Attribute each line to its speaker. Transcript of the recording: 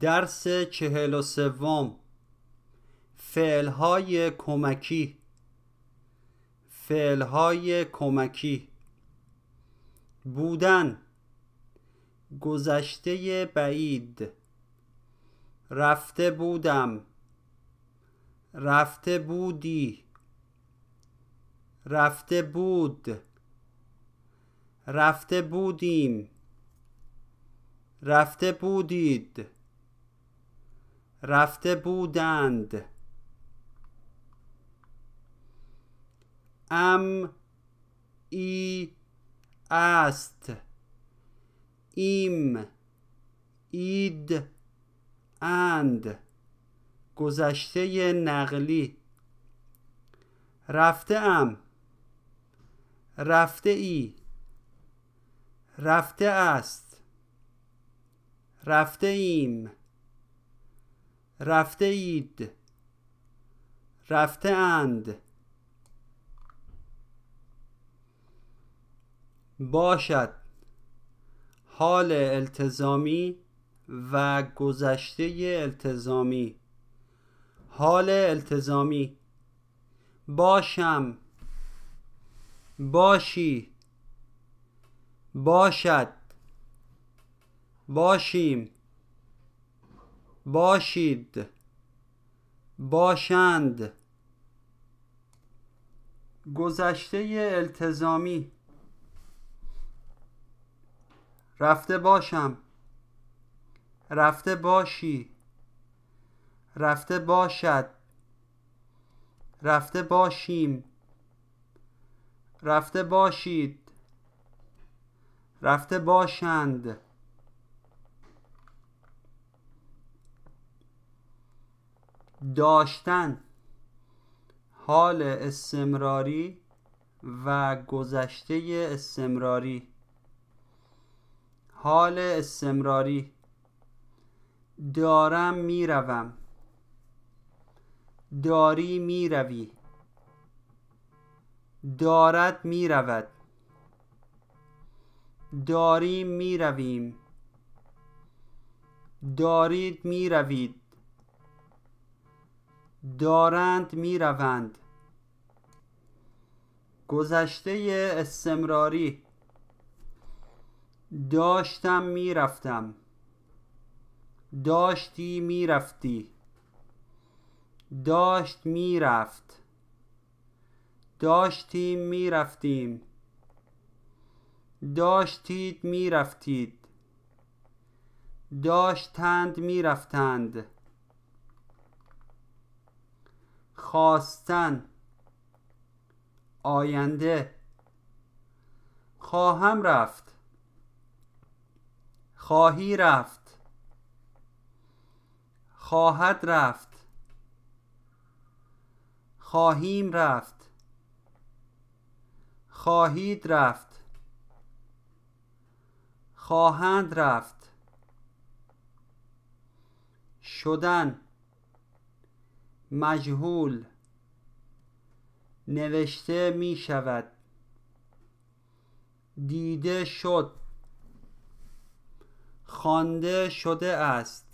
Speaker 1: درس چهل و سوم فعلهای کمکی فعلهای کمکی بودن گذشته بعید رفته بودم رفته بودی رفته بود رفته بودیم رفته بودید رفته بودند ام ای است ایم اید اند گذشته نقلی رفته ام رفته ای رفته است رفته ایم رفته اید رفته اند باشد حال التزامی و گذشته التزامی حال التزامی باشم باشی باشد باشیم باشید باشند گذشته التزامی رفته باشم رفته باشی رفته باشد رفته باشیم رفته باشید رفته باشند داشتن حال استمراری و گذشته استمراری حال استمراری دارم میروم داری میروی دارد میرود داریم میرویم دارید میروید دارند روند گذشته استمراری داشتم میرفتم داشتی میرفتی داشت میرفت داشتیم میرفتیم داشتید میرفتید داشتند میرفتند خواستن آینده خواهم رفت خواهی رفت خواهد رفت خواهیم رفت خواهید رفت خواهند رفت شدن مجهول نوشته می شود دیده شد خوانده شده است